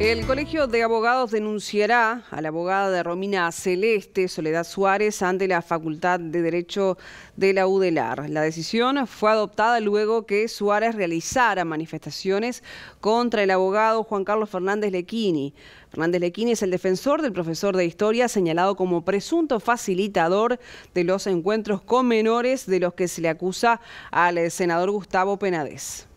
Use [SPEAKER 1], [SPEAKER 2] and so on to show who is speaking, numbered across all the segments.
[SPEAKER 1] El Colegio de Abogados denunciará a la abogada de Romina Celeste, Soledad Suárez, ante la Facultad de Derecho de la UDELAR. La decisión fue adoptada luego que Suárez realizara manifestaciones contra el abogado Juan Carlos Fernández Lequini. Fernández Lequini es el defensor del profesor de historia señalado como presunto facilitador de los encuentros con menores de los que se le acusa al senador Gustavo Penades.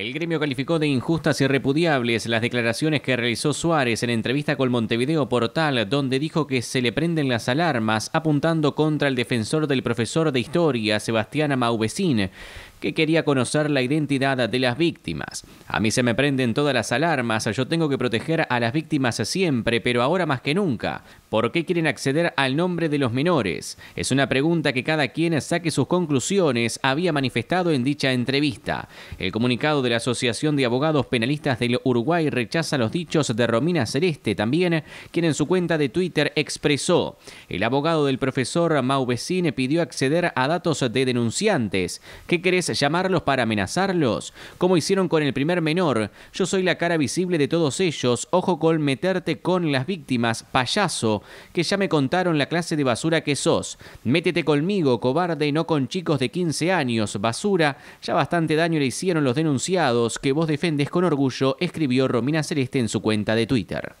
[SPEAKER 2] El gremio calificó de injustas y repudiables las declaraciones que realizó Suárez en entrevista con Montevideo Portal, donde dijo que se le prenden las alarmas apuntando contra el defensor del profesor de historia, Sebastián Amauvecín que quería conocer la identidad de las víctimas. A mí se me prenden todas las alarmas, yo tengo que proteger a las víctimas siempre, pero ahora más que nunca. ¿Por qué quieren acceder al nombre de los menores? Es una pregunta que cada quien saque sus conclusiones, había manifestado en dicha entrevista. El comunicado de la Asociación de Abogados Penalistas del Uruguay rechaza los dichos de Romina Celeste, también quien en su cuenta de Twitter expresó, el abogado del profesor Mauvecine pidió acceder a datos de denunciantes. ¿Qué crees llamarlos para amenazarlos, como hicieron con el primer menor. Yo soy la cara visible de todos ellos, ojo con meterte con las víctimas, payaso, que ya me contaron la clase de basura que sos. Métete conmigo, cobarde, y no con chicos de 15 años, basura. Ya bastante daño le hicieron los denunciados, que vos defendes con orgullo, escribió Romina Celeste en su cuenta de Twitter.